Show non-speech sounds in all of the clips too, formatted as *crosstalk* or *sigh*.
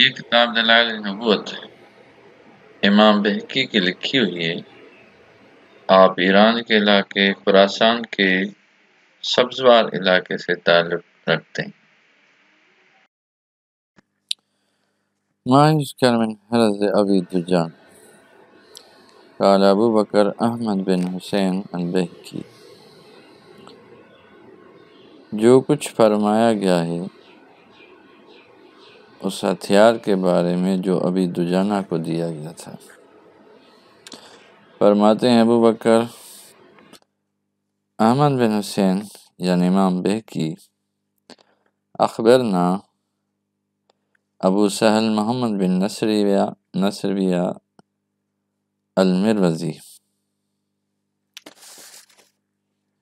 یہ کتاب دلائل نبوت امام بہکی کی لکھی ہوئی ہے آپ ایران کے علاقے خراسان کے سبزوار علاقے سے تعلق رکھتے ہیں دجان قال ابو بکر احمد بن حسین البحکی جو کچھ فرمایا گیا ہے اس ہتھیار کے بارے میں جو ابھی دجانہ کو دیا گیا تھا فرماتے ہیں ابو بکر احمد بن حسین یعنی امام بے کی اخبر نا ابو سہل محمد بن نصریہ نصریہ المر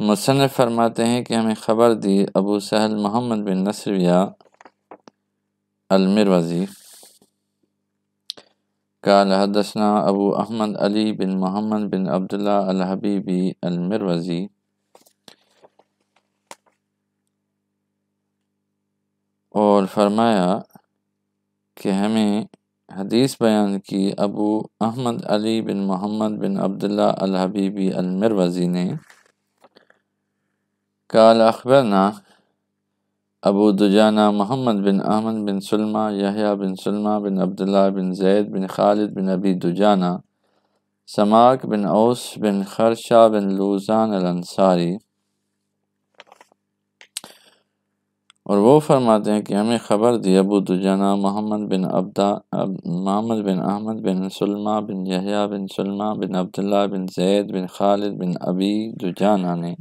مصنف فرماتے ہیں کہ ہمیں خبر دی ابو سہل محمد بن نصریہ المروزی قال حدثنا ابو احمد علی بن محمد بن عبداللہ الحبیبی المروزی اور فرمایا کہ ہمیں حدیث بیان کی ابو احمد علی بن محمد بن عبداللہ الحبیبی المروزی نے کال اخبرنا ابو دجانہ محمد بن احمد بن سلما یحیٰ بن سلما بن عبداللہ بن زید بن خالد بن ابی دجانہ سماک بن اوس بن خرشہ بن لوزان الانصاری اور وہ فرماتے ہیں کہ ہمیں خبر دی ابو دجانہ محمد بن ابدا محمد بن احمد بن سلما بن یحییٰ بن سلما بن عبداللہ بن زید بن خالد بن ابی دجانہ نے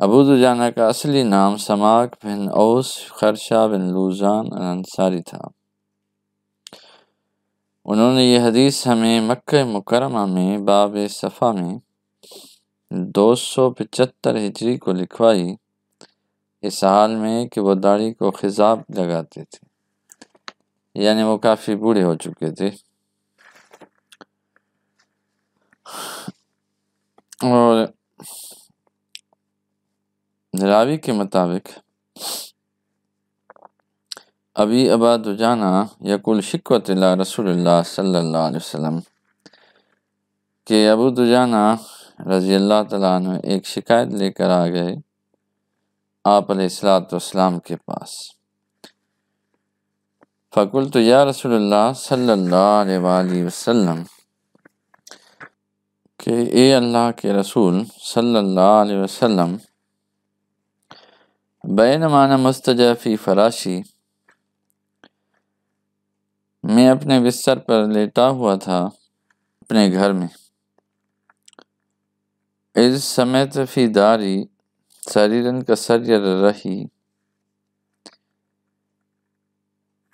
ابو دجانہ کا اصلی نام سماک بن بن اوس خرشہ لوزان تھا انہوں نے یہ حدیث ہمیں مکہ مکرمہ میں باب صفا میں دو سو پچہتر ہجری کو لکھوائی اس حال میں کہ وہ داڑھی کو خضاب لگاتے تھے یعنی وہ کافی بوڑھے ہو چکے تھے اور راوی کے مطابق ابی جانا یقول شکوت اللہ رسول اللہ صلی اللہ علیہ وسلم کہ ابو دجانہ رضی اللہ تعالیٰ عنہ ایک شکایت لے کر آ گئے آپ علیہ السلاۃ والسلام کے پاس فقول تو یا رسول اللہ صلی اللہ علیہ وآلہ وسلم کہ اے اللہ کے رسول صلی اللہ علیہ وسلم معنی مستجَ فی فراشی میں اپنے بستر پر لیٹا ہوا تھا اپنے گھر میں اس سمیت فی داری سریرن کا سریر رہی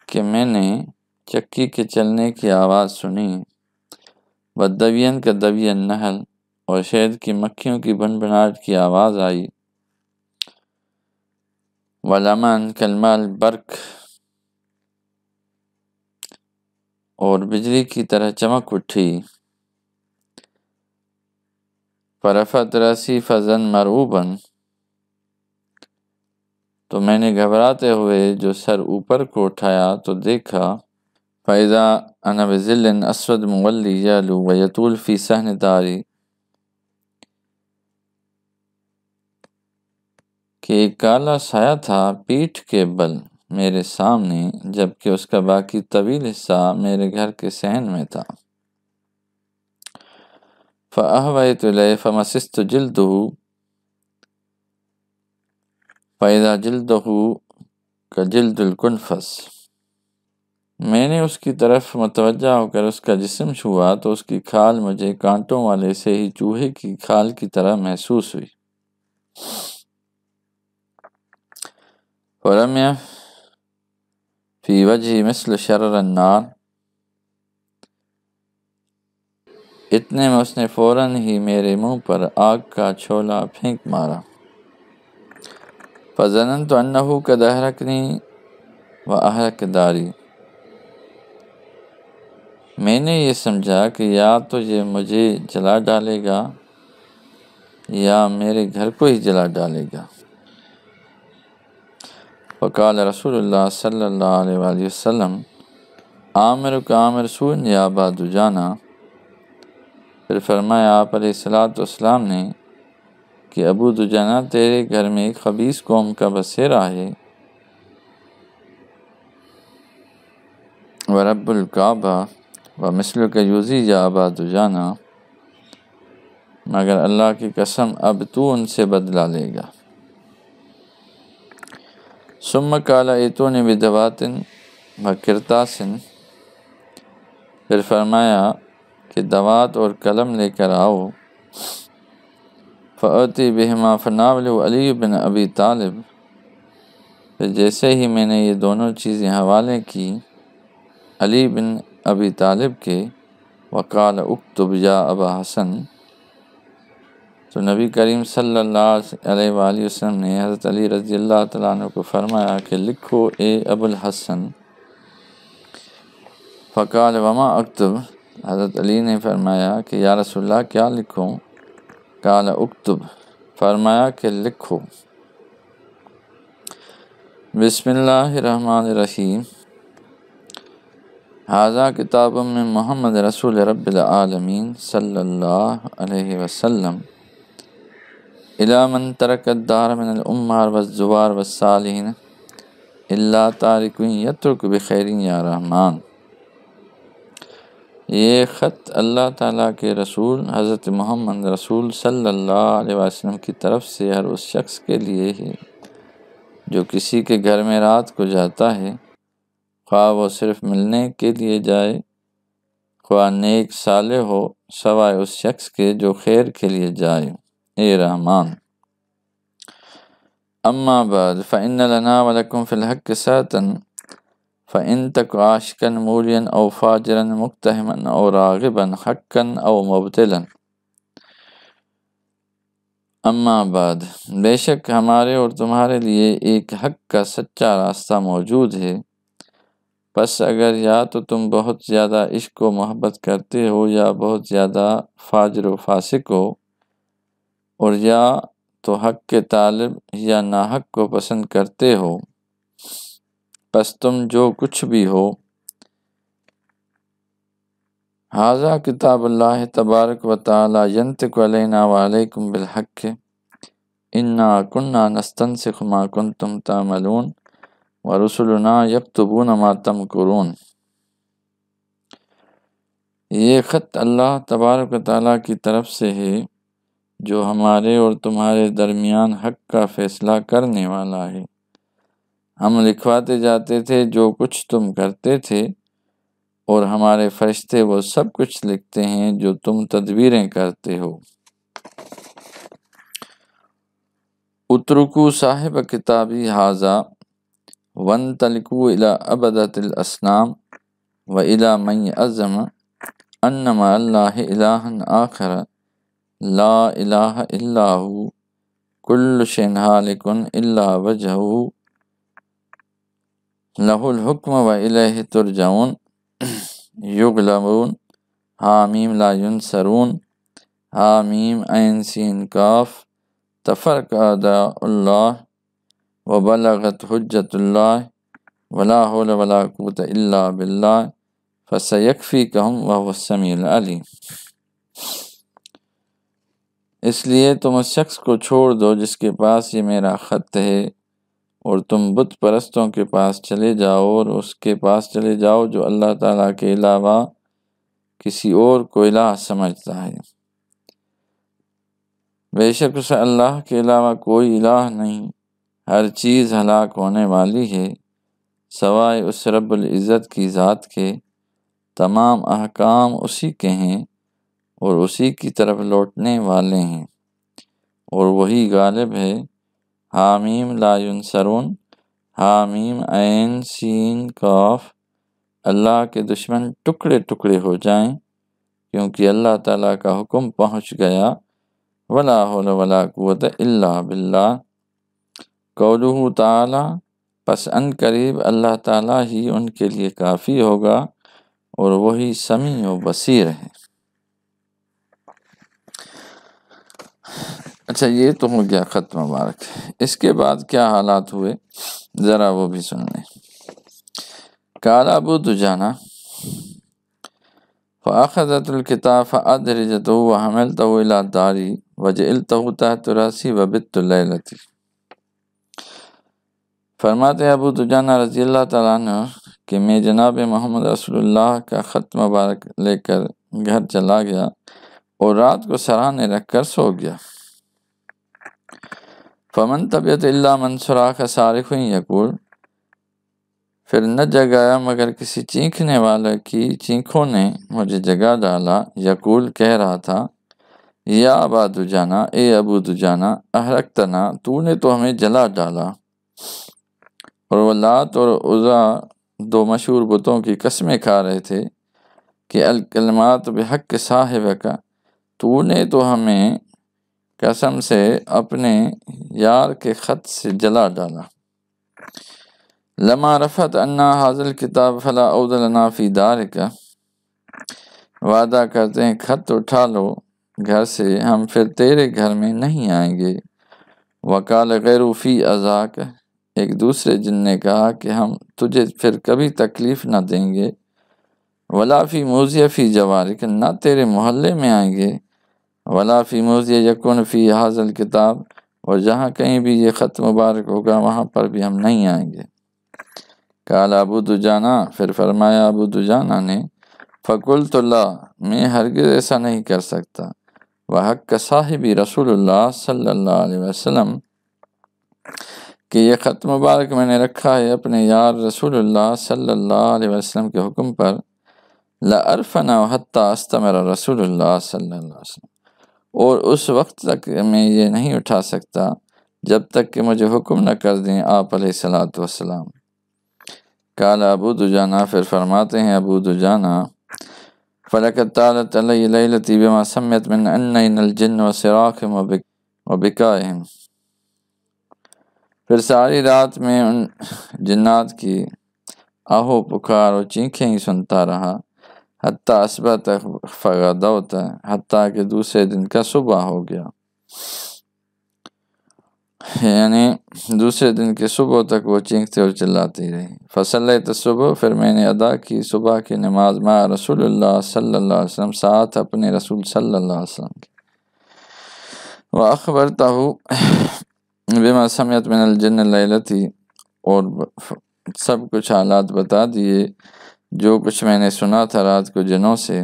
کہ میں نے چکی کے چلنے کی آواز سنی وہ کا دوین نہل اور شہد کی مکھیوں کی بن بناٹ کی آواز آئی والمن کلمال برق اور بجلی کی طرح چمک اٹھی فرفت ترسی فضن مروبن تو میں نے گھبراتے ہوئے جو سر اوپر کو اٹھایا تو دیکھا فیضا انب ذلن اسود مغل یا لو غیت الفیسہ تاری کہ ایک کالا سایہ تھا پیٹھ کے بل میرے سامنے جبکہ اس کا باقی طویل حصہ میرے گھر کے صحن میں تھا فلے فَمَسِسْتُ جِلْدُهُ فَإِذَا جِلْدُهُ الکن پھس میں نے اس کی طرف متوجہ ہو کر اس کا جسم چھوا تو اس کی کھال مجھے کانٹوں والے سے ہی چوہے کی کھال کی طرح محسوس ہوئی یف فی رمیہ مثل شرر النار اتنے میں اس نے فوراً ہی میرے منہ پر آگ کا چھولا پھینک مارا پزنن تو انہو کا دہرکنی و احرک داری میں نے یہ سمجھا کہ یا تو یہ مجھے جلا ڈالے گا یا میرے گھر کو ہی جلا ڈالے گا وقال رسول اللہ صلی اللہ علیہ وآلہ وسلم عامر کا عامر سون یا باد جانا پھر فرمایا آپ علیہ الصلاۃ والسلام نے کہ ابو دجانہ تیرے گھر میں خبیص قوم کا بسیرا ہے و رب القعبہ و مثل یوزی یوزی جباد دجانہ مگر اللہ کی قسم اب تو ان سے بدلہ لے گا سم کالا ایتونی بدواتن و دواتن پھر فرمایا کہ دوات اور قلم لے کر آؤ فعتی بہما فناول علی بن ابی طالب پھر جیسے ہی میں نے یہ دونوں چیزیں حوالے کی علی بن ابی طالب کے وقال اکتب یا ابا حسن تو نبی کریم صلی اللہ علیہ وآلہ وسلم نے حضرت علی رضی اللہ تعالیٰ عنہ کو فرمایا کہ لکھو اے ابو الحسن فقال وما اکتب حضرت علی نے فرمایا کہ یا رسول اللہ کیا لکھو قال اکتب فرمایا کہ لکھو بسم اللہ الرحمن الرحیم حاضہ کتاب میں محمد رسول رب العالمین صلی اللہ علیہ وسلم علامن ترک من العمار والزوار ظبار اللہ صالین یترک بخیرین بخیر یا رحمان یہ خط اللہ تعالیٰ کے رسول حضرت محمد رسول صلی اللہ علیہ وسلم کی طرف سے ہر اس شخص کے لیے ہے جو کسی کے گھر میں رات کو جاتا ہے خواہ وہ صرف ملنے کے لیے جائے خواہ نیک صالح ہو سوائے اس شخص کے جو خیر کے لیے جائے رحمن إيه أما بعد فإن لنا ولكم في الحق ساتا فإن تك عاشقا موليا أو فاجرا مكتهما أو راغبا حقا أو مبتلا اما بعد بے شک ہمارے اور تمہارے لیے ایک حق کا سچا راستہ موجود ہے بس اگر یا تو تم بہت زیادہ عشق و محبت کرتے ہو یا بہت زیادہ فاجر و فاسق ہو اور یا تو حق کے طالب یا ناحق کو پسند کرتے ہو پس تم جو کچھ بھی ہو حاضہ کتاب اللہ تبارک و تعالیٰ علینا و علیکم بالحق انا کننا کنا نستن سخما کنتم تعملون و رسولنا یکتبون ما ماتم یہ خط اللہ تبارک و تعالیٰ کی طرف سے ہی جو ہمارے اور تمہارے درمیان حق کا فیصلہ کرنے والا ہے ہم لکھواتے جاتے تھے جو کچھ تم کرتے تھے اور ہمارے فرشتے وہ سب کچھ لکھتے ہیں جو تم تدبیریں کرتے ہو اترکو صاحب کتابی حاضہ ون تلکو الا الاسلام و الا من ازم انما اللہ الہن آخر لا الہ الا ہو کل الشن حالکن اللہ وجہ لہ الحکم و الہ ترجعون یغلبون *clears throat* حامیم لا حامم حامیم عین سین کاف تفرق ادا اللہ و بلغت حجت اللہ ولا حول ولا قوت الا باللہ فسیکفی کہم و سمیل علی اس لیے تم اس شخص کو چھوڑ دو جس کے پاس یہ میرا خط ہے اور تم بت پرستوں کے پاس چلے جاؤ اور اس کے پاس چلے جاؤ جو اللہ تعالیٰ کے علاوہ کسی اور کو الہ سمجھتا ہے بے شک اللہ کے علاوہ کوئی الہ نہیں ہر چیز ہلاک ہونے والی ہے سوائے اس رب العزت کی ذات کے تمام احکام اسی کے ہیں اور اسی کی طرف لوٹنے والے ہیں اور وہی غالب ہے حامیم لا سرون حامیم عین سین کاف اللہ کے دشمن ٹکڑے ٹکڑے ہو جائیں کیونکہ اللہ تعالیٰ کا حکم پہنچ گیا ولا ولا قوت اللہ باللہ قولہ تعالی پس ان قریب اللہ تعالیٰ ہی ان کے لیے کافی ہوگا اور وہی سمیع و بصیر ہیں اچھا یہ تو ہو گیا خط مبارک اس کے بعد کیا حالات ہوئے ذرا وہ بھی سن لیں کالا ابو فرماتے ہیں ابو تجانہ رضی اللہ تعالیٰ کہ میں جناب محمد رسول اللہ کا خط مبارک لے کر گھر چلا گیا اور رات کو سراہنے رکھ کر سو گیا فمن طبیعت اللہ منصوراخا کا ہو یقول پھر نہ جگایا مگر کسی چینکھنے والا کی چینکھوں نے مجھے جگا ڈالا یقول کہہ رہا تھا یا ابا جانا اے ابو دو جانا احرک تنا تو نے تو ہمیں جلا ڈالا اور وہ لات اور عزا دو مشہور بتوں کی قسمیں کھا رہے تھے کہ الکلمات بحق صاحب کا تو نے تو ہمیں قسم سے اپنے یار کے خط سے جلا ڈالا لما رفت انا حاضل کتاب فلا اود النافی دار کا وعدہ کرتے ہیں خط اٹھا لو گھر سے ہم پھر تیرے گھر میں نہیں آئیں گے وکال غیروفی عذاق ایک دوسرے جن نے کہا کہ ہم تجھے پھر کبھی تکلیف نہ دیں گے ولافی موزیفی جوارک نہ تیرے محلے میں آئیں گے ولا فی موز یقن فی حاضل کتاب اور جہاں کہیں بھی یہ خط مبارک ہوگا وہاں پر بھی ہم نہیں آئیں گے کالا ابو دجانا پھر فرمایا ابو دجانا نے فکل تو اللہ میں ہرگز ایسا نہیں کر سکتا وہ حق کا صاحبی رسول اللہ صلی اللہ علیہ وسلم کہ یہ خط مبارک میں نے رکھا ہے اپنے یار رسول اللہ صلی اللہ علیہ وسلم کے حکم پر لا عرفنا حتیٰ استمر رسول اللہ صلی اللہ علیہ وسلم اور اس وقت تک میں یہ نہیں اٹھا سکتا جب تک کہ مجھے حکم نہ کر دیں آپ علیہ السلاۃ وسلام کالا ابو جانا پھر فرماتے ہیں ابودو جانا فرکۃ طال تلیہ لطیب سمیت من ان الجن و سراخم و بکاہم پھر ساری رات میں ان جنات کی آہو پکار اور چینکھیں ہی سنتا رہا حتیٰ اسبہ تک فرادا ہوتا ہے حتیٰ کہ دوسرے دن کا صبح ہو گیا یعنی دوسرے دن کے صبح تک وہ چینکتے اور چلاتی رہی فصل صبح پھر میں نے ادا کی صبح کی نماز ماں رسول اللہ صلی اللہ علیہ وسلم ساتھ اپنے رسول صلی اللہ علیہ وسلم کی وہ اخبر تاہو بیما سمیت من الجن لیلتی اور سب کچھ حالات بتا دیے جو کچھ میں نے سنا تھا رات کو جنوں سے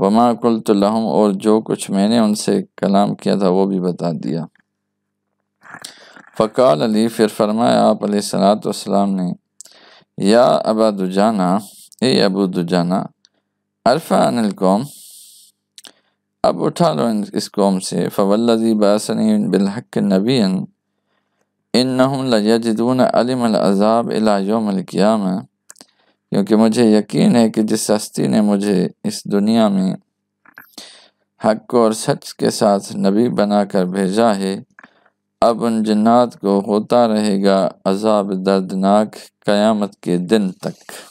وما کل تو لہم اور جو کچھ میں نے ان سے کلام کیا تھا وہ بھی بتا دیا فقال علی پھر فرمایا آپ علیہ السلاۃ والسلام نے یا ابا دجانا اے ابو دجانا عرفہ ان القوم اب اٹھا لو اس قوم سے فول باسنی بالحق نبی ان نہ جدون علم العذاب یوم القیامہ کیونکہ مجھے یقین ہے کہ جس ہستی نے مجھے اس دنیا میں حق اور سچ کے ساتھ نبی بنا کر بھیجا ہے اب ان جنات کو ہوتا رہے گا عذاب دردناک قیامت کے دن تک